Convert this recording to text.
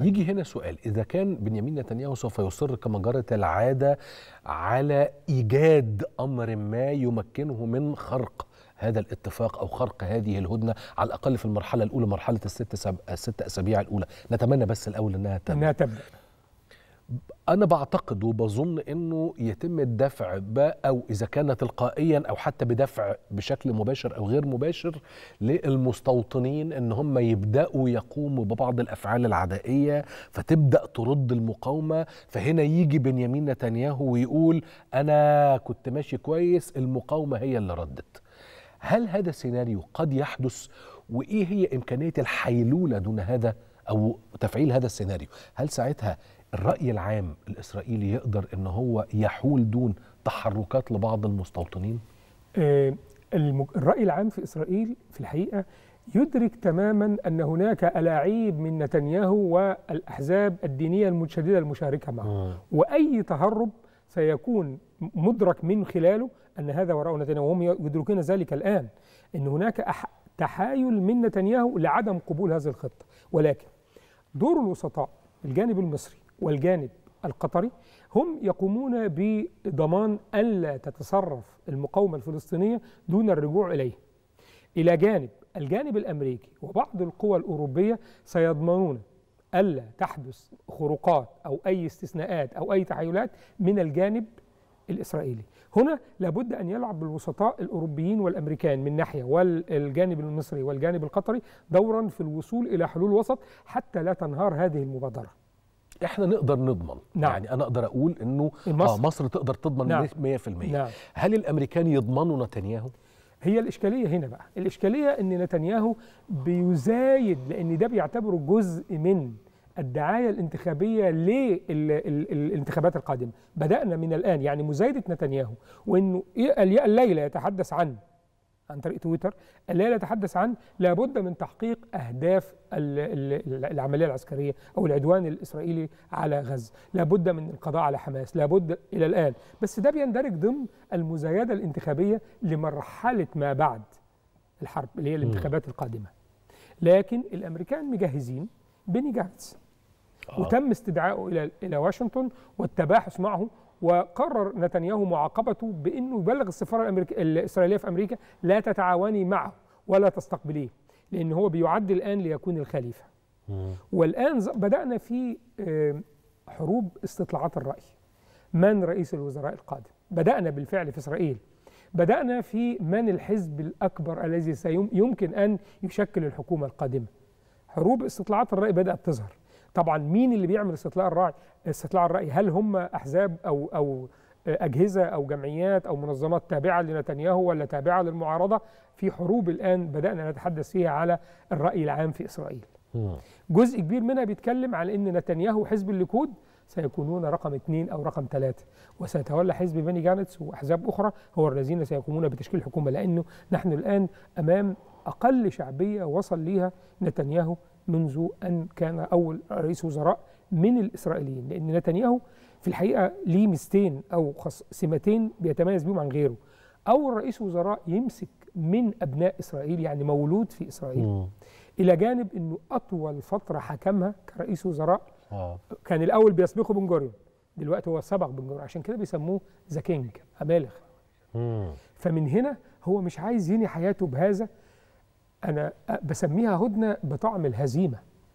يجي هنا سؤال اذا كان بنيامين نتنياهو سوف يصر كما جرت العاده على ايجاد امر ما يمكنه من خرق هذا الاتفاق او خرق هذه الهدنه على الاقل في المرحله الاولى مرحله الست سب... الست اسابيع الاولى نتمنى بس الاول انها تبدا, إنها تبدأ. انا بعتقد وبظن انه يتم الدفع او اذا كان تلقائيا او حتى بدفع بشكل مباشر او غير مباشر للمستوطنين ان هم يبداوا يقوموا ببعض الافعال العدائيه فتبدا ترد المقاومه فهنا يجي بنيامين نتنياهو ويقول انا كنت ماشي كويس المقاومه هي اللي ردت هل هذا السيناريو قد يحدث وايه هي امكانيه الحيلوله دون هذا او تفعيل هذا السيناريو هل ساعتها الراي العام الاسرائيلي يقدر ان هو يحول دون تحركات لبعض المستوطنين آه، الراي العام في اسرائيل في الحقيقه يدرك تماما ان هناك الاعيب من نتنياهو والاحزاب الدينيه المتشدده المشاركه معه آه. واي تهرب سيكون مدرك من خلاله ان هذا وراء نتنياهو وهم يدركون ذلك الان ان هناك تحايل من نتنياهو لعدم قبول هذه الخطه ولكن دور الوسطاء الجانب المصري والجانب القطري هم يقومون بضمان ألا تتصرف المقاومة الفلسطينية دون الرجوع إليه إلى جانب الجانب الأمريكي وبعض القوى الأوروبية سيضمنون ألا تحدث خروقات أو أي استثناءات أو أي تحيلات من الجانب الإسرائيلي هنا لابد أن يلعب الوسطاء الأوروبيين والأمريكان من ناحية والجانب المصري والجانب القطري دورا في الوصول إلى حلول وسط حتى لا تنهار هذه المبادرة احنا نقدر نضمن نعم. يعني انا اقدر اقول انه مصر, آه مصر تقدر تضمن نعم. 100% نعم. هل الامريكان يضمنوا نتنياهو هي الإشكالية هنا بقى الإشكالية أن نتنياهو بيزايد لأن ده بيعتبره جزء من الدعايه الانتخابيه للانتخابات القادمه بدانا من الان يعني مزايده نتنياهو وانه الليله يتحدث عن عن طريق تويتر الليله يتحدث عن لابد من تحقيق اهداف العمليه العسكريه او العدوان الاسرائيلي على غزه، لابد من القضاء على حماس، لابد الى الان، بس ده بيندرج ضمن المزايده الانتخابيه لمرحله ما بعد الحرب اللي هي الانتخابات القادمه. لكن الامريكان مجهزين بيني جانتس آه. وتم استدعائه الى الى واشنطن والتباحث معه وقرر نتنياهو معاقبته بانه يبلغ السفاره الامريكيه الاسرائيليه في امريكا لا تتعاوني معه ولا تستقبليه لان هو بيعد الان ليكون الخليفه والان بدانا في آه، حروب استطلاعات الراي من رئيس الوزراء القادم بدانا بالفعل في اسرائيل بدانا في من الحزب الاكبر الذي سيمكن ان يشكل الحكومه القادمه حروب استطلاعات الراي بدات تظهر طبعا مين اللي بيعمل استطلاع الرأي استطلاع الرأي هل هم أحزاب أو أو أجهزة أو جمعيات أو منظمات تابعة لنتنياهو ولا تابعة للمعارضة في حروب الآن بدأنا نتحدث فيها على الرأي العام في إسرائيل جزء كبير منها بيتكلم على أن نتنياهو وحزب الليكود سيكونون رقم اثنين أو رقم ثلاثة وسيتولى حزب بني جانتس وأحزاب أخرى هو الذين سيقومون بتشكيل الحكومة لأنه نحن الآن أمام أقل شعبية وصل ليها نتنياهو منذ أن كان أول رئيس وزراء من الإسرائيليين لأن نتنياهو في الحقيقة ليه ميزتين أو سمتين بيتميز بيهم عن غيره أول رئيس وزراء يمسك من أبناء إسرائيل يعني مولود في إسرائيل م. إلى جانب أنه أطول فترة حكمها كرئيس وزراء آه. كان الأول بيسبقه بن جوريون دلوقتي هو سبق بن جوريون عشان كده بيسموه ذا كينج ابالغ مم. فمن هنا هو مش عايز ينهي حياته بهذا أنا بسميها هدنة بطعم الهزيمة